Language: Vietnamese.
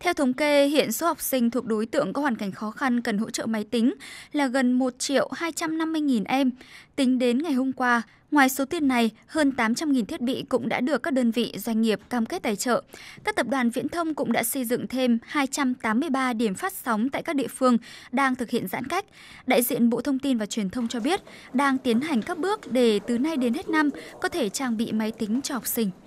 Theo thống kê, hiện số học sinh thuộc đối tượng có hoàn cảnh khó khăn cần hỗ trợ máy tính là gần 1 triệu 250 nghìn em. Tính đến ngày hôm qua, ngoài số tiền này, hơn 800 nghìn thiết bị cũng đã được các đơn vị doanh nghiệp cam kết tài trợ. Các tập đoàn viễn thông cũng đã xây dựng thêm 283 điểm phát sóng tại các địa phương đang thực hiện giãn cách. Đại diện Bộ Thông tin và Truyền thông cho biết đang tiến hành các bước để từ nay đến hết năm có thể trang bị máy tính cho học sinh.